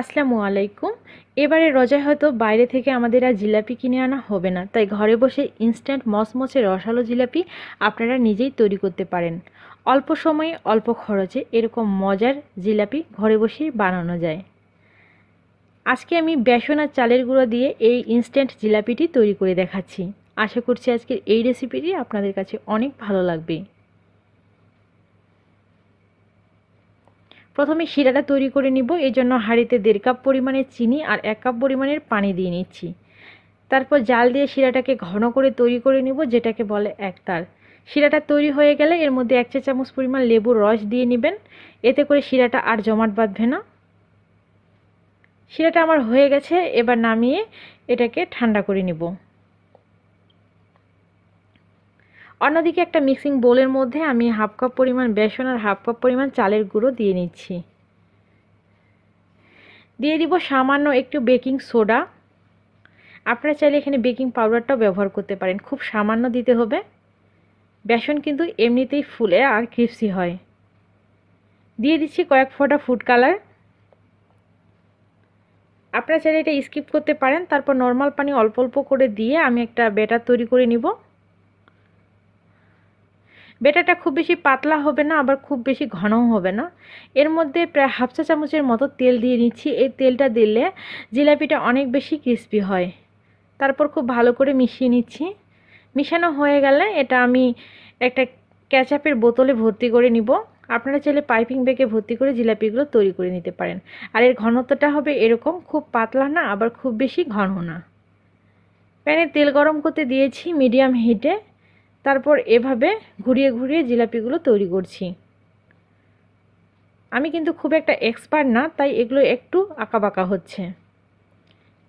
আসসালামু আলাইকুম এবারে রোজায় হয়তো বাইরে থেকে আমাদের আর জিলাপি কিনে আনা হবে না তাই ঘরে বসে ইনস্ট্যান্ট মসমসে রসালো জিলাপি আপনারা নিজেই তৈরি করতে পারেন অল্প সময়ে অল্প খরচে এরকম মজার জিলাপি ঘরে বসেই বানানো যায় আজকে আমি বেসন আর চালের গুঁড়ো দিয়ে এই ইনস্ট্যান্ট জিলাপিটি তৈরি করে দেখাচ্ছি আশা করছি আজকের এই রেসিপিটি আপনাদের কাছে অনেক ভালো লাগবে প্রথমে শিরাটা তৈরি করে নিব এই জন্য হাঁড়িতে দেড় কাপ পরিমাণে চিনি আর এক কাপ পরিমাণের পানি দিয়ে নিচ্ছি তারপর জাল দিয়ে শিরাটাকে ঘন করে তৈরি করে নিব যেটাকে বলে একতার শিরাটা তৈরি হয়ে গেলে এর মধ্যে এক চা চামচ পরিমাণ লেবুর রস দিয়ে নেবেন এতে করে শিরাটা আর জমাট বাঁধবে না শিরাটা আমার হয়ে গেছে এবার নামিয়ে এটাকে ঠান্ডা করে নিব অন্যদিকে একটা মিক্সিং বোলের মধ্যে আমি হাফ কাপ পরিমাণ বেসন আর হাফ কাপ পরিমাণ চালের গুঁড়ো দিয়ে নিচ্ছি দিয়ে দিব সামান্য একটু বেকিং সোডা আপনারা চাইলে এখানে বেকিং পাউডারটাও ব্যবহার করতে পারেন খুব সামান্য দিতে হবে বেসন কিন্তু এমনিতেই ফুলে আর ক্রিপসি হয় দিয়ে দিচ্ছি কয়েক ফোঁটা ফুড কালার আপনারা চাইলে এটা স্কিপ করতে পারেন তারপর নর্মাল পানি অল্প অল্প করে দিয়ে আমি একটা ব্যাটার তৈরি করে নিব বেটাটা খুব বেশি পাতলা হবে না আবার খুব বেশি ঘনও হবে না এর মধ্যে প্রায় হাফ চা চামচের মতো তেল দিয়ে নিচ্ছি এই তেলটা দিলে জিলাপিটা অনেক বেশি ক্রিস্পি হয় তারপর খুব ভালো করে মিশিয়ে নিচ্ছি মিশানো হয়ে গেলে এটা আমি একটা ক্যাচাপের বোতলে ভর্তি করে নিব আপনারা চাইলে পাইপিং ব্যাগে ভর্তি করে জিলাপিগুলো তৈরি করে নিতে পারেন আর এর ঘনত্বটা হবে এরকম খুব পাতলা না আবার খুব বেশি ঘন না প্যানে তেল গরম করতে দিয়েছি মিডিয়াম হিটে তারপর এভাবে ঘুরিয়ে ঘুরিয়ে জিলাপিগুলো তৈরি করছি আমি কিন্তু খুব একটা এক্সপার্ট না তাই এগুলো একটু আঁকাবাঁকা হচ্ছে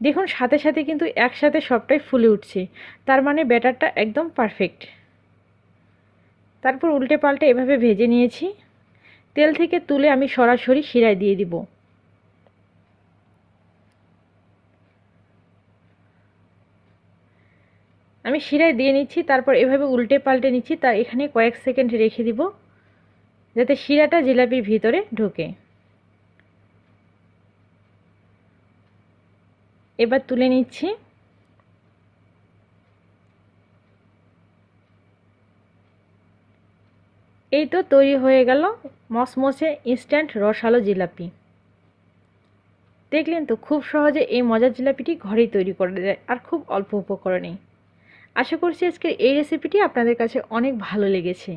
দেখুন সাথে সাথে কিন্তু একসাথে সবটাই ফুলে উঠছে তার মানে ব্যাটারটা একদম পারফেক্ট তারপর উল্টে পাল্টে এভাবে ভেজে নিয়েছি তেল থেকে তুলে আমি সরাসরি শিরায় দিয়ে দিব আমি শিরায় দিয়ে নিচ্ছি তারপর এভাবে উল্টে পাল্টে নিচ্ছি তা এখানে কয়েক সেকেন্ড রেখে দিব যাতে শিরাটা জিলাপির ভিতরে ঢোকে এবার তুলে নিচ্ছি এই তো তৈরি হয়ে গেল মসমসে ইনস্ট্যান্ট রসালো জিলাপি দেখলেন তো খুব সহজে এই মজার জিলাপিটি ঘরেই তৈরি করা যায় আর খুব অল্প উপকরণেই আশা করছি আজকের এই রেসিপিটি আপনাদের কাছে অনেক ভালো লেগেছে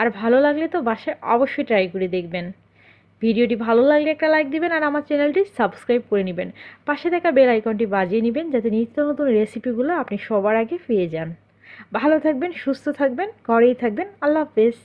আর ভালো লাগলে তো বাসায় অবশ্যই ট্রাই করে দেখবেন ভিডিওটি ভালো লাগলে একটা লাইক দিবেন আর আমার চ্যানেলটি সাবস্ক্রাইব করে নেবেন পাশে থাকা বেল আইকনটি বাজিয়ে নেবেন যাতে নিত্য নতুন রেসিপিগুলো আপনি সবার আগে পেয়ে যান ভালো থাকবেন সুস্থ থাকবেন ঘরেই থাকবেন আল্লাহ হাফেজ